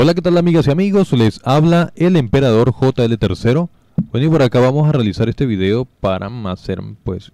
Hola, ¿qué tal amigas y amigos? Les habla el emperador JL III. Bueno, y por acá vamos a realizar este video para hacer pues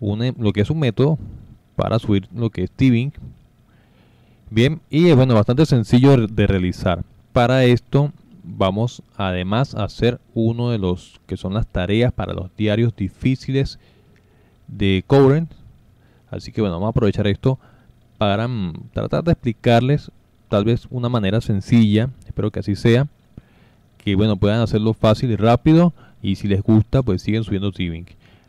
un, eh, lo que es un método para subir lo que es Tibing. Bien, y es bueno, bastante sencillo de realizar. Para esto vamos además a hacer uno de los que son las tareas para los diarios difíciles de Cobrent. Así que bueno, vamos a aprovechar esto para mm, tratar de explicarles tal vez una manera sencilla, espero que así sea, que bueno, puedan hacerlo fácil y rápido y si les gusta, pues siguen subiendo t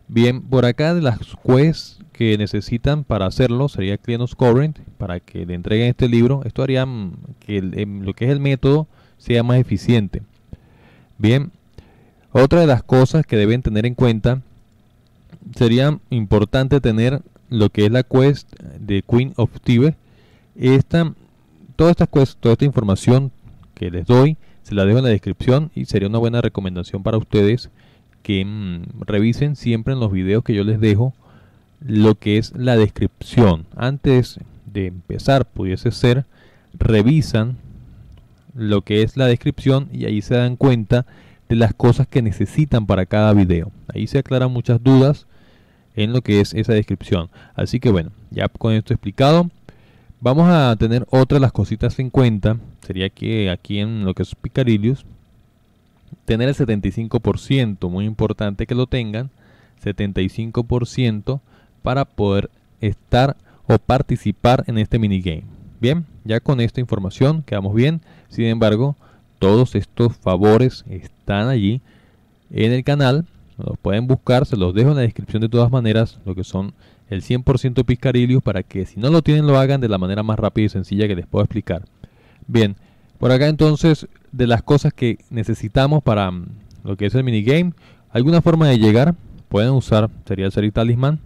Bien, por acá de las quests que necesitan para hacerlo sería clientes Current, para que le entreguen este libro. Esto haría mm, que em, lo que es el método sea más eficiente. Bien, otra de las cosas que deben tener en cuenta sería importante tener lo que es la quest de Queen of Tibet. Esta toda esta, información que les doy se la dejo en la descripción y sería una buena recomendación para ustedes que mm, revisen siempre en los videos que yo les dejo lo que es la descripción. Antes de empezar, pudiese ser, revisan lo que es la descripción y ahí se dan cuenta de las cosas que necesitan para cada video. Ahí se aclaran muchas dudas en lo que es esa descripción. Así que bueno, ya con esto explicado, Vamos a tener otra de las cositas en cuenta, Sería que aquí en lo que es Picarilius, tener el 75%, muy importante que lo tengan, 75% para poder estar o participar en este minigame. Bien, ya con esta información quedamos bien. Sin embargo, todos estos favores están allí en el canal. Los pueden buscar, se los dejo en la descripción de todas maneras, lo que son el 100% Piscarilius para que si no lo tienen lo hagan de la manera más rápida y sencilla que les puedo explicar. Bien, por acá entonces de las cosas que necesitamos para mm, lo que es el minigame, alguna forma de llegar, pueden usar, sería el Serif Talisman.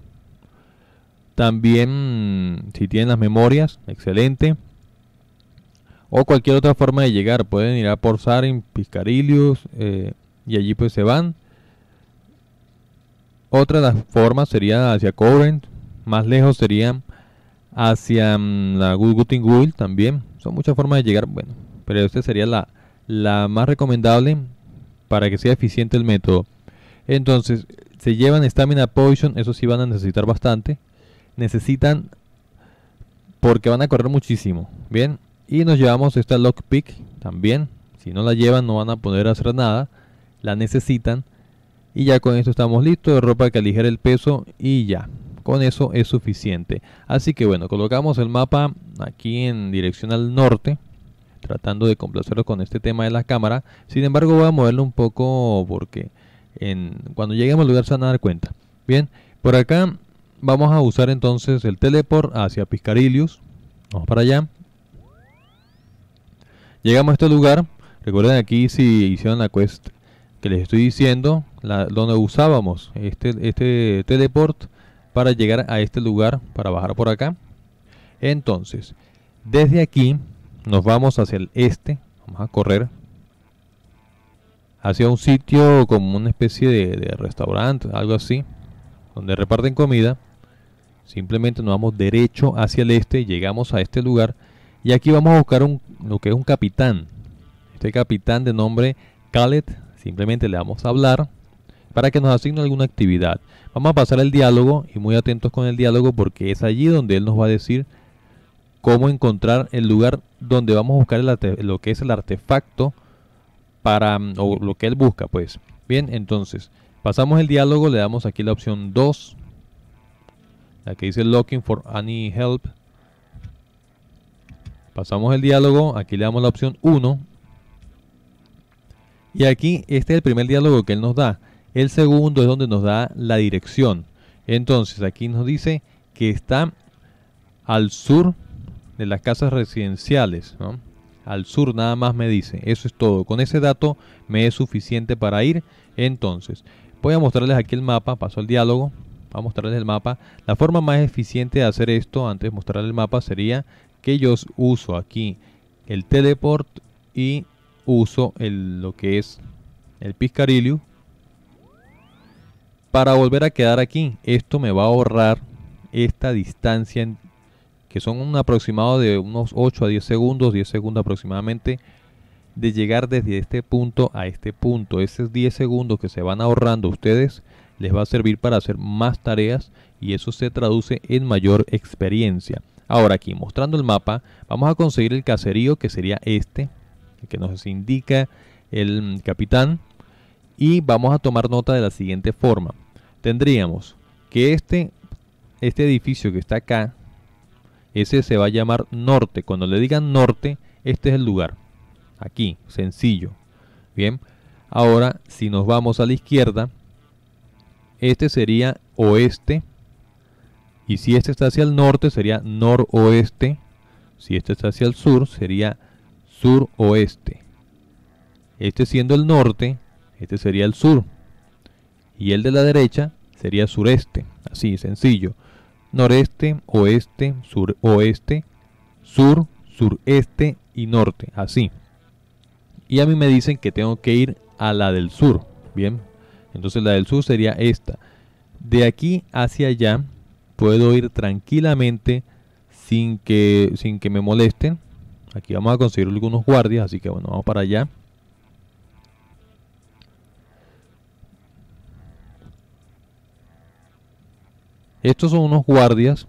También mm, si tienen las memorias, excelente. O cualquier otra forma de llegar, pueden ir a por Sarin, Piscarilius eh, y allí pues se van. Otra de las formas sería hacia Covent. Más lejos serían hacia mm, la wheel también. Son muchas formas de llegar, bueno, pero esta sería la, la más recomendable para que sea eficiente el método. Entonces, se llevan Stamina Potion, eso sí van a necesitar bastante. Necesitan porque van a correr muchísimo, ¿bien? Y nos llevamos esta Lockpick también. Si no la llevan no van a poder hacer nada. La necesitan. Y ya con esto estamos listos. Ropa que aligere el peso y ya. Con eso es suficiente. Así que bueno, colocamos el mapa aquí en dirección al norte. Tratando de complacerlo con este tema de la cámara. Sin embargo voy a moverlo un poco porque en, cuando lleguemos al lugar se van a dar cuenta. Bien, por acá vamos a usar entonces el teleport hacia Piscarilius. Vamos para allá. Llegamos a este lugar. Recuerden aquí si hicieron la quest que les estoy diciendo, donde usábamos este, este teleport, para llegar a este lugar, para bajar por acá. Entonces, desde aquí nos vamos hacia el este, vamos a correr hacia un sitio como una especie de, restaurante, algo así, donde reparten comida. Simplemente nos vamos derecho hacia el este, llegamos a este lugar y aquí vamos a buscar un, lo que es un capitán. Este capitán de nombre Khaled, simplemente le vamos a hablar, para que nos asigne alguna actividad. Vamos a pasar el diálogo y muy atentos con el diálogo porque es allí donde él nos va a decir cómo encontrar el lugar donde vamos a buscar lo que es el artefacto para mm, o lo que él busca, pues. Bien, entonces, pasamos el diálogo, le damos aquí la opción 2, la que dice looking for any help. Pasamos el diálogo, aquí le damos la opción 1. Y aquí este es el primer diálogo que él nos da. El segundo es donde nos da la dirección. Entonces aquí nos dice que está al sur de las casas residenciales. Al sur nada más me dice. Eso es todo. Con ese dato me es suficiente para ir. Entonces voy a mostrarles aquí el mapa. Paso al diálogo. Voy a mostrarles el mapa. La forma más eficiente de hacer esto antes de mostrar el mapa sería que yo uso aquí el teleport y uso lo que es el piscarilio para volver a quedar aquí. Esto me va a ahorrar esta distancia que son un aproximado de unos 8 a 10 segundos, 10 segundos aproximadamente de llegar desde este punto a este punto. Esos 10 segundos que se van ahorrando ustedes les va a servir para hacer más tareas y eso se traduce en mayor experiencia. Ahora aquí mostrando el mapa vamos a conseguir el caserío que sería este, que nos indica el capitán y vamos a tomar nota de la siguiente forma tendríamos que este, este edificio que está acá, ese se va a llamar norte. Cuando le digan norte, este es el lugar. Aquí, sencillo. Bien, ahora si nos vamos a la izquierda, este sería oeste. Y si este está hacia el norte, sería noroeste. Si este está hacia el sur, sería suroeste. Este siendo el norte, este sería el sur y el de la derecha sería sureste, así sencillo. Noreste, oeste, sur, oeste, sur, sureste y norte, así. Y a mí me dicen que tengo que ir a la del sur, bien. Entonces la del sur sería esta. De aquí hacia allá puedo ir tranquilamente sin que, sin que me molesten. Aquí vamos a conseguir algunos guardias, así que bueno, vamos para allá. Estos son unos guardias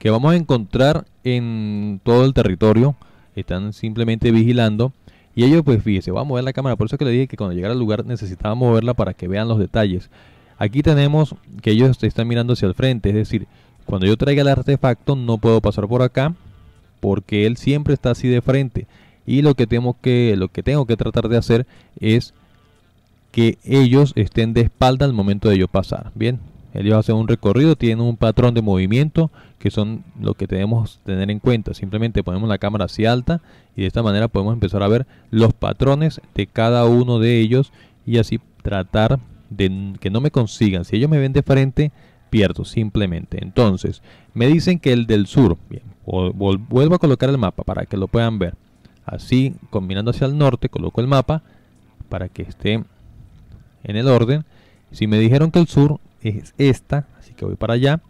que vamos a encontrar en todo el territorio. Están simplemente vigilando. Y ellos, pues fíjese, va a mover la cámara. Por eso que le dije que cuando llegara al lugar necesitaba moverla para que vean los detalles. Aquí tenemos que ellos están mirando hacia el frente. Es decir, cuando yo traiga el artefacto no puedo pasar por acá. Porque él siempre está así de frente. Y lo que tengo que, lo que, tengo que tratar de hacer es que ellos estén de espalda al momento de yo pasar. Bien, ellos hacen un recorrido, tiene un patrón de movimiento que son lo que tenemos que tener en cuenta. Simplemente ponemos la cámara hacia alta y de esta manera podemos empezar a ver los patrones de cada uno de ellos y así tratar de que no me consigan. Si ellos me ven de frente, pierdo simplemente. Entonces, me dicen que el del sur, bien, vuelvo a colocar el mapa para que lo puedan ver. Así, combinando hacia el norte, coloco el mapa para que esté en el orden. Si me dijeron que el sur, es esta, así que voy para allá.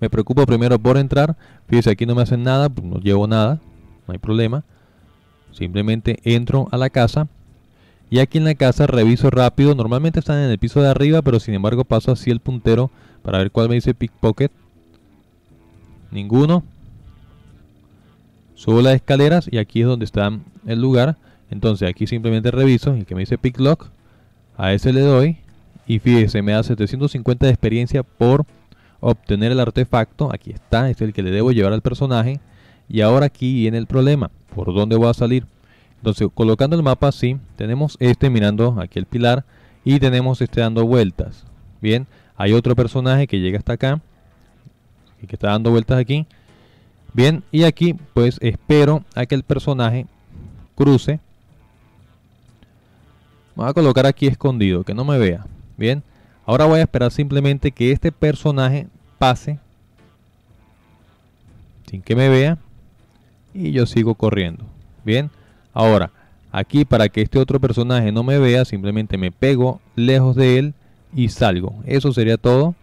Me preocupo primero por entrar. Fíjense, aquí no me hacen nada, pues, no llevo nada, no hay problema. Simplemente entro a la casa. Y aquí en la casa reviso rápido. Normalmente están en el piso de arriba, pero sin embargo paso así el puntero para ver cuál me dice pickpocket. Ninguno. Subo las escaleras y aquí es donde está el lugar. Entonces aquí simplemente reviso el que me dice picklock. A ese le doy. Y fíjese, me da 750 de experiencia por obtener el artefacto. Aquí está, este es el que le debo llevar al personaje. Y ahora aquí viene el problema. ¿Por dónde voy a salir? Entonces, colocando el mapa así, tenemos este mirando aquí el pilar y tenemos este dando vueltas. Bien, hay otro personaje que llega hasta acá y que está dando vueltas aquí. Bien, y aquí pues espero a que el personaje cruce. Voy a colocar aquí escondido, que no me vea. Bien, ahora voy a esperar simplemente que este personaje pase sin que me vea y yo sigo corriendo. Bien, ahora aquí para que este otro personaje no me vea, simplemente me pego lejos de él y salgo. Eso sería todo.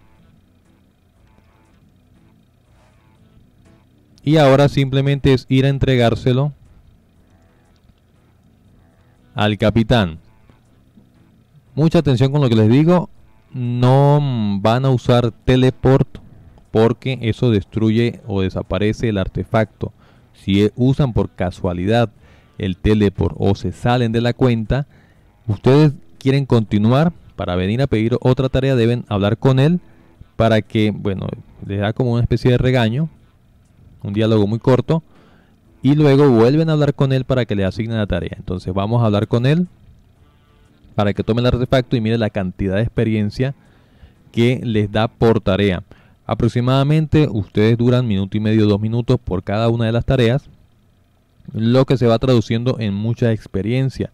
Y ahora simplemente es ir a entregárselo al capitán. Mucha atención con lo que les digo. No van a usar teleport porque eso destruye o desaparece el artefacto. Si e, usan por casualidad el teleport o se salen de la cuenta, ustedes quieren continuar para venir a pedir otra tarea deben hablar con él para que, bueno, les da como una especie de regaño, un diálogo muy corto, y luego vuelven a hablar con él para que le asignen la tarea. Entonces vamos a hablar con él, para que tomen el artefacto y miren la cantidad de experiencia que les da por tarea. Aproximadamente ustedes duran minuto y medio, dos minutos por cada una de las tareas, lo que se va traduciendo en mucha experiencia.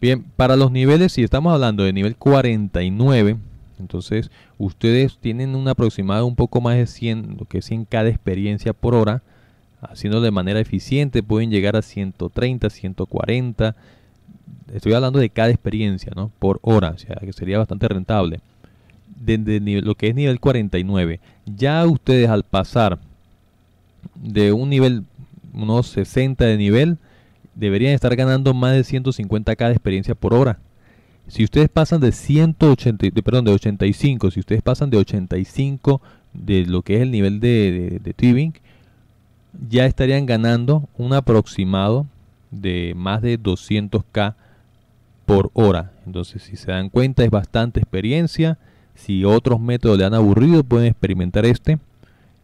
Bien, para los niveles, si estamos hablando de nivel 49, entonces ustedes tienen un aproximado un poco más de 100, lo que es 100 cada experiencia por hora, haciéndolo de manera eficiente, pueden llegar a 130, 140, estoy hablando de cada experiencia, ¿no? Por hora, o sea, que sería bastante rentable. Desde lo que es nivel 49, ya ustedes al pasar de un nivel, unos 60 de nivel, deberían estar ganando más de 150k de experiencia por hora. Si ustedes pasan de 180, de, perdón, de 85, si ustedes pasan de 85 de lo que es el nivel de, de, ya estarían ganando un aproximado de más de 200k por hora. Entonces, si se dan cuenta, es bastante experiencia. Si otros métodos le han aburrido, pueden experimentar este,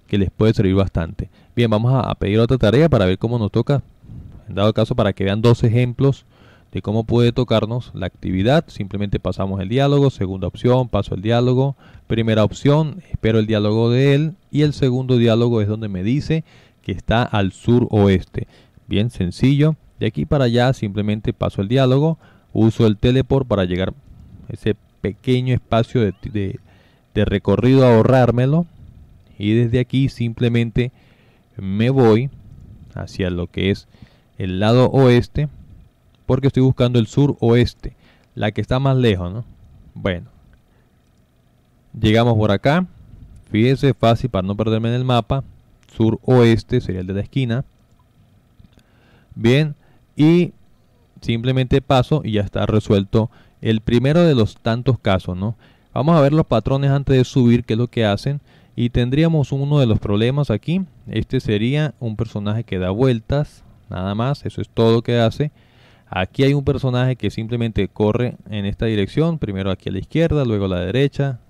que les puede servir bastante. Bien, vamos a pedir otra tarea para ver cómo nos toca. En dado caso, para que vean dos ejemplos de cómo puede tocarnos la actividad. Simplemente pasamos el diálogo, segunda opción, paso el diálogo. Primera opción, espero el diálogo de él. Y el segundo diálogo es donde me dice que está al sur oeste Bien sencillo. De aquí para allá simplemente paso el diálogo, uso el teleport para llegar a ese pequeño espacio de, recorrido, a ahorrármelo. Y desde aquí simplemente me voy hacia lo que es el lado oeste, porque estoy buscando el sur oeste, la que está más lejos, Bueno, llegamos por acá. Fíjense, fácil para no perderme en el mapa. Sur oeste sería el de la esquina. Bien, y simplemente paso y ya está resuelto el primero de los tantos casos, ¿no? Vamos a ver los patrones antes de subir, qué es lo que hacen. Y tendríamos uno de los problemas aquí. Este sería un personaje que da vueltas, nada más, eso es todo lo que hace. Aquí hay un personaje que simplemente corre en esta dirección, primero aquí a la izquierda, luego a la derecha.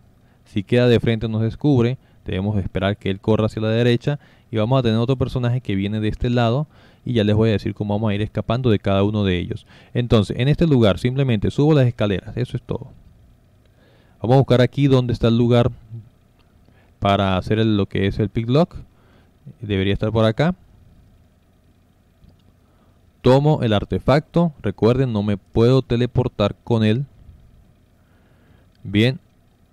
Si queda de frente nos descubre, debemos esperar que él corra hacia la derecha. Y vamos a tener otro personaje que viene de este lado y ya les voy a decir cómo vamos a ir escapando de cada uno de ellos. Entonces, en este lugar simplemente subo las escaleras, eso es todo. Vamos a buscar aquí donde está el lugar para hacer lo que es el pick lock. Debería estar por acá. Tomo el artefacto. Recuerden, no me puedo teleportar con él. Bien.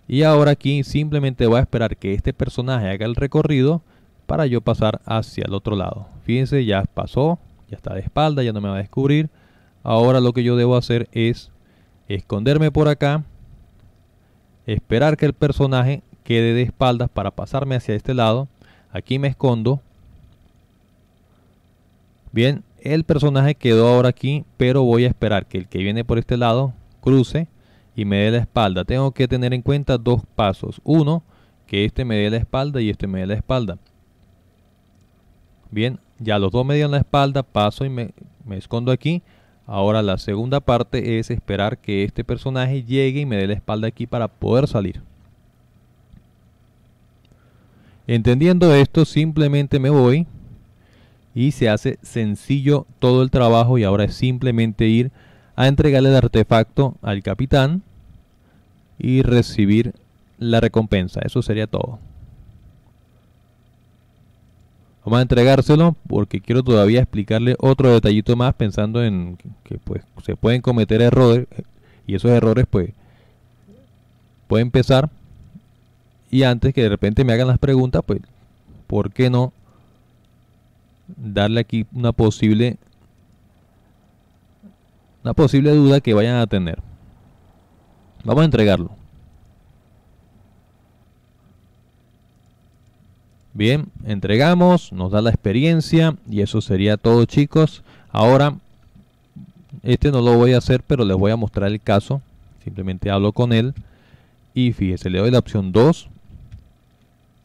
Y ahora aquí simplemente voy a esperar que este personaje haga el recorrido para yo pasar hacia el otro lado. Fíjense, ya pasó, ya está de espalda, ya no me va a descubrir. Ahora lo que yo debo hacer es esconderme por acá, esperar que el personaje quede de espaldas para pasarme hacia este lado. Aquí me escondo. Bien, el personaje quedó ahora aquí, pero voy a esperar que el que viene por este lado cruce y me dé la espalda. Tengo que tener en cuenta dos pasos. Uno, que este me dé la espalda y este me dé la espalda. Bien, ya los dos me dieron la espalda, paso y me, escondo aquí. Ahora la segunda parte es esperar que este personaje llegue y me dé la espalda aquí para poder salir. Entendiendo esto, simplemente me voy y se hace sencillo todo el trabajo y ahora es simplemente ir a entregarle el artefacto al capitán y recibir la recompensa. Eso sería todo. Vamos a entregárselo porque quiero todavía explicarle otro detallito más pensando en que pues se pueden cometer errores y esos errores pues pueden empezar y antes que de repente me hagan las preguntas pues ¿por qué no darle aquí una posible una posible duda que vayan a tener? Vamos a entregarlo. Bien, entregamos, nos da la experiencia y eso sería todo chicos. Ahora, este no lo voy a hacer, pero les voy a mostrar el caso. Simplemente hablo con él y fíjese, le doy la opción 2.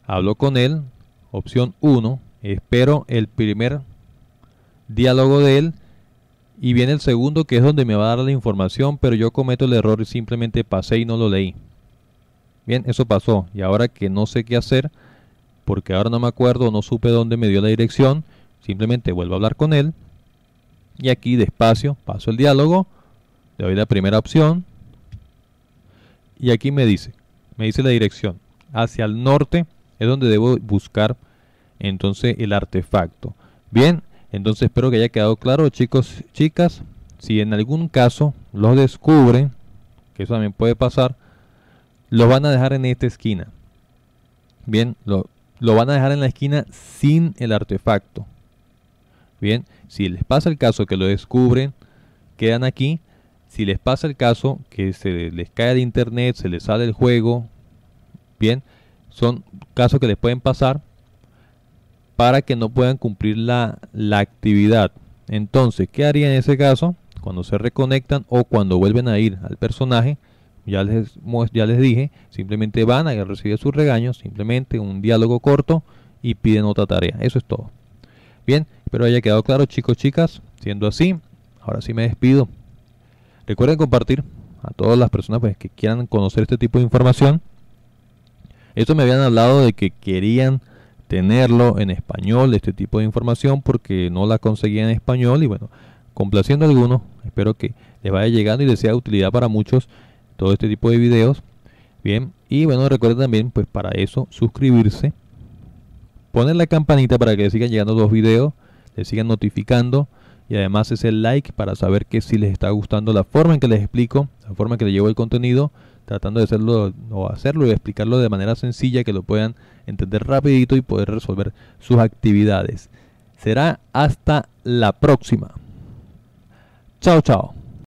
Hablo con él, opción 1, espero el primer diálogo de él y viene el segundo que es donde me va a dar la información, pero yo cometo el error y simplemente pasé y no lo leí. Bien, eso pasó y ahora que no sé qué hacer, porque ahora no me acuerdo, no supe dónde me dio la dirección, simplemente vuelvo a hablar con él. Y aquí despacio paso el diálogo, le doy la primera opción. Y aquí me dice, me dice la dirección. Hacia el norte es donde debo buscar entonces el artefacto. Bien, entonces espero que haya quedado claro, chicos, chicas. Si en algún caso los descubren, que eso también puede pasar, los van a dejar en esta esquina. Bien, lo, lo van a dejar en la esquina sin el artefacto. Bien, si les pasa el caso que lo descubren, quedan aquí. Si les pasa el caso que se les cae el internet, se les sale el juego, bien, son casos que les pueden pasar para que no puedan cumplir la, la actividad. Entonces, ¿qué haría en ese caso? Cuando se reconectan o cuando vuelven a ir al personaje, ya les, ya les dije, simplemente van a recibir sus regaños, simplemente un diálogo corto y piden otra tarea. Eso es todo. Bien, espero haya quedado claro, chicos, chicas. Siendo así, ahora sí me despido. Recuerden compartir a todas las personas pues, que quieran conocer este tipo de información. Esto me habían hablado de que querían tenerlo en español, este tipo de información, porque no la conseguían en español. Y bueno, complaciendo a algunos, espero que les vaya llegando y les sea de utilidad para muchos todo este tipo de videos. Bien, y bueno, recuerden también, pues para eso, suscribirse. Poner la campanita para que les sigan llegando los videos, les sigan notificando. Y además es el like para saber que si les está gustando la forma en que les explico, la forma en que les llevo el contenido, tratando de hacerlo o hacerlo y explicarlo de manera sencilla que lo puedan entender rapidito y poder resolver sus actividades. Será hasta la próxima. Chao, chao.